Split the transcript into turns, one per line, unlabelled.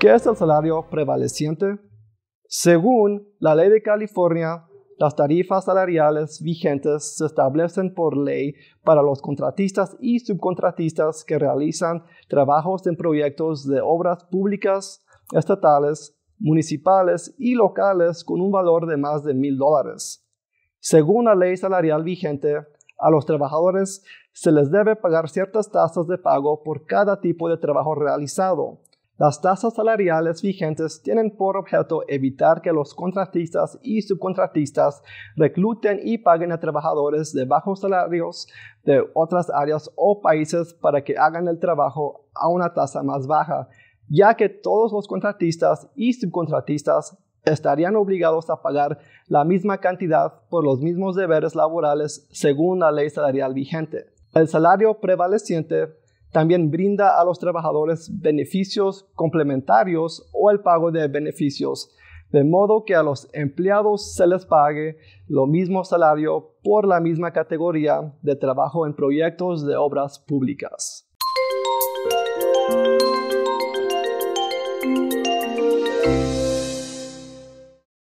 ¿Qué es el salario prevaleciente? Según la ley de California, las tarifas salariales vigentes se establecen por ley para los contratistas y subcontratistas que realizan trabajos en proyectos de obras públicas, estatales, municipales y locales con un valor de más de mil dólares. Según la ley salarial vigente, a los trabajadores se les debe pagar ciertas tasas de pago por cada tipo de trabajo realizado, las tasas salariales vigentes tienen por objeto evitar que los contratistas y subcontratistas recluten y paguen a trabajadores de bajos salarios de otras áreas o países para que hagan el trabajo a una tasa más baja, ya que todos los contratistas y subcontratistas estarían obligados a pagar la misma cantidad por los mismos deberes laborales según la ley salarial vigente. El salario prevaleciente también brinda a los trabajadores beneficios complementarios o el pago de beneficios, de modo que a los empleados se les pague lo mismo salario por la misma categoría de trabajo en proyectos de obras públicas.